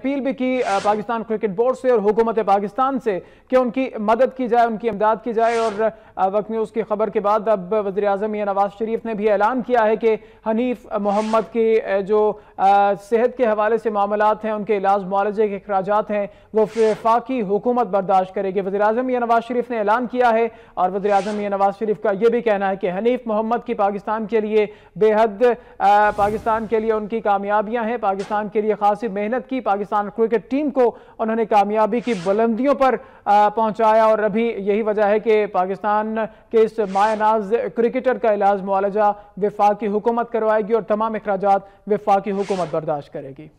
appeal भी की Pakistan cricket board से और हुकूमत पाकिस्तान से कि उनकी मदद की जाए उनकी इमदाद की जाए और वक्त न्यूज़ की खबर के बाद अब वजी अजम नवाज शरीफ ने भी ऐलान किया है कि हनीफ मोहम्मद के जो सेहत के हवाले से मामला हैं उनके इलाज मुआलजे के अखराज हैं वो फाकी हुकूमत बर्दाश्त करेगी वजी अजम नवाज शरीफ ने ऐलान किया है और वजी अजम नवाज शरीफ का यह भी कहना है कि हनीफ मोहम्मद की पाकिस्तान के लिए बेहद पाकिस्तान के लिए उनकी कामयाबियाँ हैं पाकिस्तान के लिए खासी मेहनत की पाकिस्तान पाकिस्तान क्रिकेट टीम को उन्होंने कामयाबी की बुलंदियों पर पहुंचाया और अभी यही वजह है कि पाकिस्तान के इस मायानाज क्रिकेटर का इलाज मुआलजा विफाक हुकूमत करवाएगी और तमाम अखराज विफाक हुकूमत बर्दाश्त करेगी